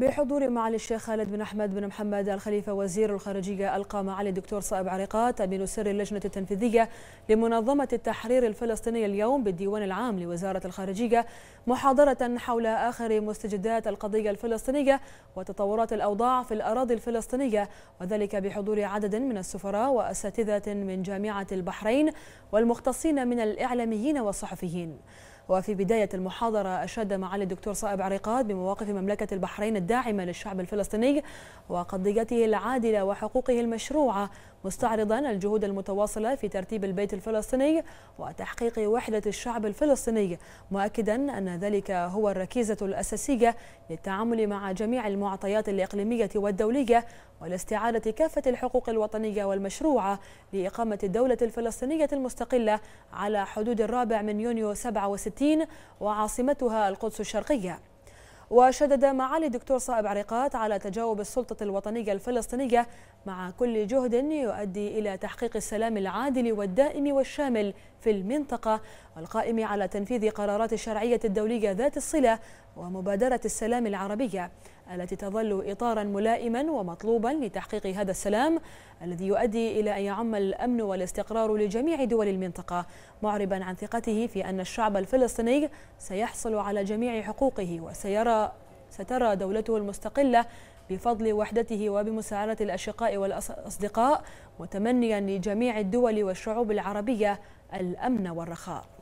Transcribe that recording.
بحضور معالي الشيخ خالد بن أحمد بن محمد الخليفة وزير الخارجية ألقى معالي الدكتور صائب عريقات أمين سر اللجنة التنفيذية لمنظمة التحرير الفلسطينية اليوم بالديوان العام لوزارة الخارجية محاضرة حول آخر مستجدات القضية الفلسطينية وتطورات الأوضاع في الأراضي الفلسطينية وذلك بحضور عدد من السفراء وأساتذة من جامعة البحرين والمختصين من الإعلاميين والصحفيين وفي بداية المحاضرة أشاد معالي الدكتور صائب عريقات بمواقف مملكة البحرين الداعمة للشعب الفلسطيني وقضيته العادلة وحقوقه المشروعة مستعرضا الجهود المتواصلة في ترتيب البيت الفلسطيني وتحقيق وحدة الشعب الفلسطيني مؤكدا أن ذلك هو الركيزة الأساسية للتعامل مع جميع المعطيات الإقليمية والدولية والاستعادة كافة الحقوق الوطنية والمشروعة لإقامة الدولة الفلسطينية المستقلة على حدود الرابع من يونيو 67 وعاصمتها القدس الشرقية وشدد معالي الدكتور صائب عريقات على تجاوب السلطة الوطنية الفلسطينية مع كل جهد يؤدي إلى تحقيق السلام العادل والدائم والشامل في المنطقة والقائم على تنفيذ قرارات الشرعية الدولية ذات الصلة ومبادرة السلام العربية التي تظل إطارا ملائما ومطلوبا لتحقيق هذا السلام الذي يؤدي إلى أن يعم الأمن والاستقرار لجميع دول المنطقة معربا عن ثقته في أن الشعب الفلسطيني سيحصل على جميع حقوقه وسيرى سترى دولته المستقلة بفضل وحدته وبمساعدة الأشقاء والأصدقاء متمنيا لجميع الدول والشعوب العربية الأمن والرخاء